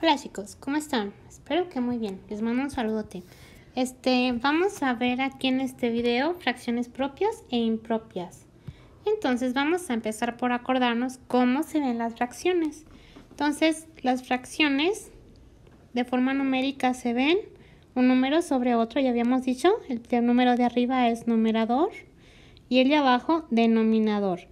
Hola chicos, ¿cómo están? Espero que muy bien. Les mando un saludote. Este, vamos a ver aquí en este video fracciones propias e impropias. Entonces vamos a empezar por acordarnos cómo se ven las fracciones. Entonces, las fracciones de forma numérica se ven un número sobre otro, ya habíamos dicho. El, el número de arriba es numerador y el de abajo denominador.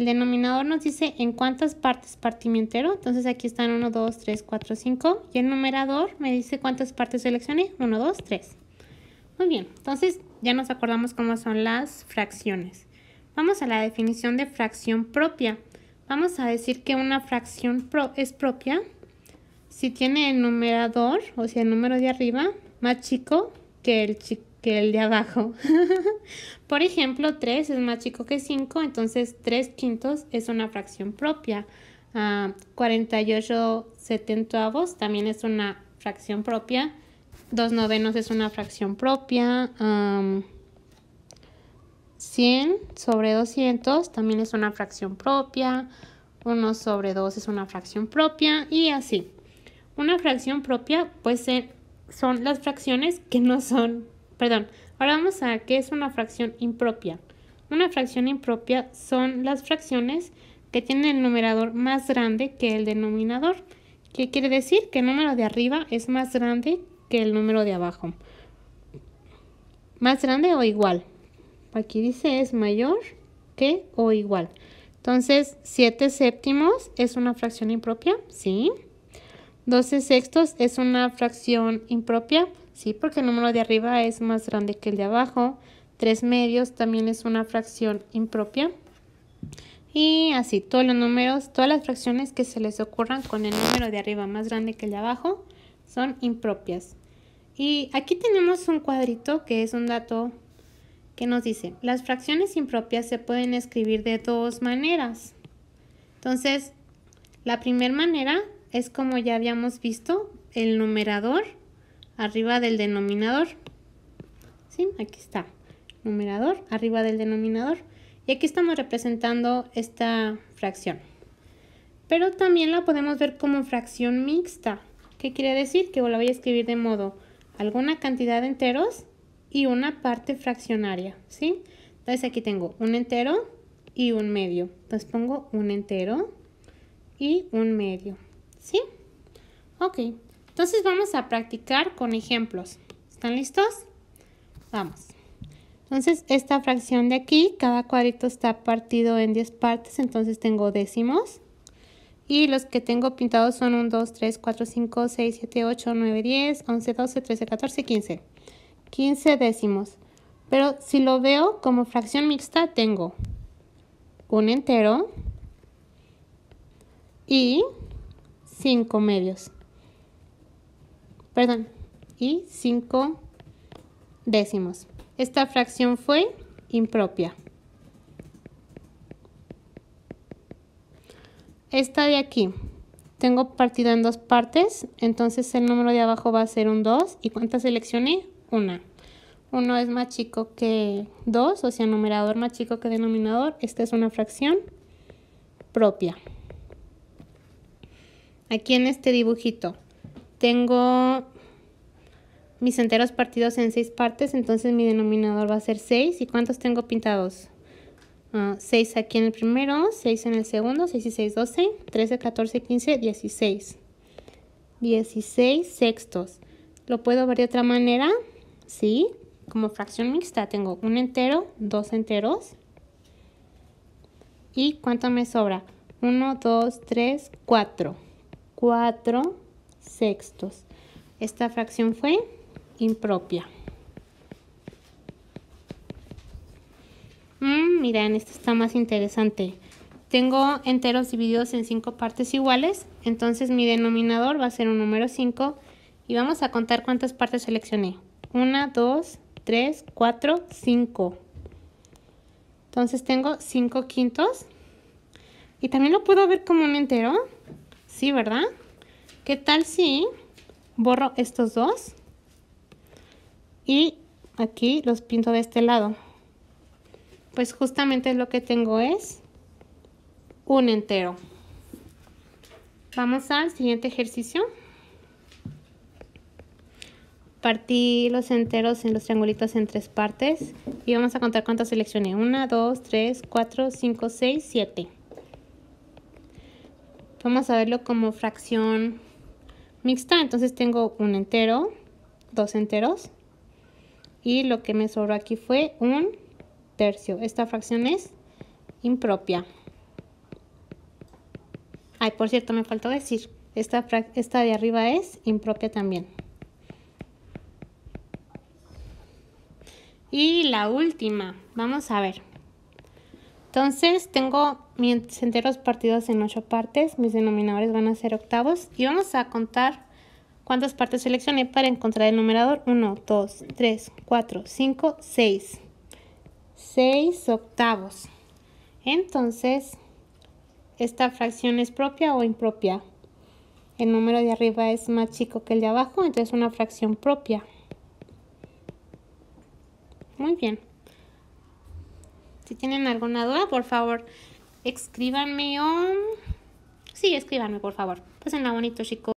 El denominador nos dice en cuántas partes partí entero. Entonces aquí están 1, 2, 3, 4, 5. Y el numerador me dice cuántas partes seleccioné. 1, 2, 3. Muy bien, entonces ya nos acordamos cómo son las fracciones. Vamos a la definición de fracción propia. Vamos a decir que una fracción es propia si tiene el numerador, o sea, el número de arriba, más chico que el, chico que el de abajo. Por ejemplo, 3 es más chico que 5, entonces 3 quintos es una fracción propia. 48 ah, setentavos también es una fracción propia. 2 novenos es una fracción propia. 100 sobre 200 también es una fracción propia. 1 sobre 2 es una fracción propia y así. Una fracción propia pues son las fracciones que no son perdón, ahora vamos a qué es una fracción impropia. Una fracción impropia son las fracciones que tienen el numerador más grande que el denominador. ¿Qué quiere decir? Que el número de arriba es más grande que el número de abajo. Más grande o igual. Aquí dice es mayor que o igual. Entonces, 7 séptimos es una fracción impropia, ¿sí? 12 sextos es una fracción impropia. ¿sí? Porque el número de arriba es más grande que el de abajo. 3 medios también es una fracción impropia. Y así, todos los números, todas las fracciones que se les ocurran con el número de arriba más grande que el de abajo son impropias. Y aquí tenemos un cuadrito que es un dato que nos dice, las fracciones impropias se pueden escribir de dos maneras. Entonces, la primera manera es como ya habíamos visto, el numerador arriba del denominador. ¿Sí? Aquí está. Numerador arriba del denominador. Y aquí estamos representando esta fracción. Pero también la podemos ver como fracción mixta. ¿Qué quiere decir? Que la voy a escribir de modo alguna cantidad de enteros y una parte fraccionaria, ¿sí? Entonces aquí tengo un entero y un medio. Entonces pongo un entero y un medio, ¿sí? Ok, entonces vamos a practicar con ejemplos. ¿Están listos? Vamos. Entonces esta fracción de aquí, cada cuadrito está partido en 10 partes, entonces tengo décimos. Y los que tengo pintados son 1, 2, 3, 4, 5, 6, 7, 8, 9, 10, 11, 12, 13, 14, 15. 15 décimos. Pero si lo veo como fracción mixta, tengo un entero y 5 medios perdón, y 5 décimos. Esta fracción fue impropia. Esta de aquí, tengo partido en dos partes, entonces el número de abajo va a ser un 2. ¿Y cuántas seleccioné? Una. Uno es más chico que dos, o sea, numerador más chico que denominador. Esta es una fracción propia. Aquí en este dibujito, tengo mis enteros partidos en seis partes, entonces mi denominador va a ser 6. ¿Y cuántos tengo pintados? 6 ah, aquí en el primero, 6 en el segundo, 6 y 6, 12, 13, 14, 15, 16. 16 sextos. ¿Lo puedo ver de otra manera? Sí, como fracción mixta tengo un entero, dos enteros. ¿Y cuánto me sobra? 1, 2, 3, 4. 4 sextos. Esta fracción fue impropia. Mm, mira, miren, esta está más interesante. Tengo enteros divididos en cinco partes iguales, entonces mi denominador va a ser un número 5 y vamos a contar cuántas partes seleccioné. 1, 2, 3, 4, 5. Entonces tengo 5 quintos. Y también lo puedo ver como un entero. Sí, ¿verdad? ¿Qué tal si borro estos dos? Y aquí los pinto de este lado. Pues justamente lo que tengo es un entero. Vamos al siguiente ejercicio. Partí los enteros en los triangulitos en tres partes y vamos a contar cuántas seleccioné. 1, 2, 3, 4, 5, 6, 7. Vamos a verlo como fracción mixta. Entonces tengo un entero, dos enteros. Y lo que me sobró aquí fue un tercio. Esta fracción es impropia. Ay, por cierto, me faltó decir. Esta, esta de arriba es impropia también. Y la última, vamos a ver. Entonces tengo mis enteros partidos en ocho partes, mis denominadores van a ser octavos y vamos a contar cuántas partes seleccioné para encontrar el numerador. 1, 2, 3, 4, 5, 6. 6 octavos. Entonces, esta fracción es propia o impropia. El número de arriba es más chico que el de abajo, entonces una fracción propia. Muy bien. Si tienen alguna duda, por favor, escríbanme o... Sí, escríbanme, por favor. Pásenla bonito, chicos.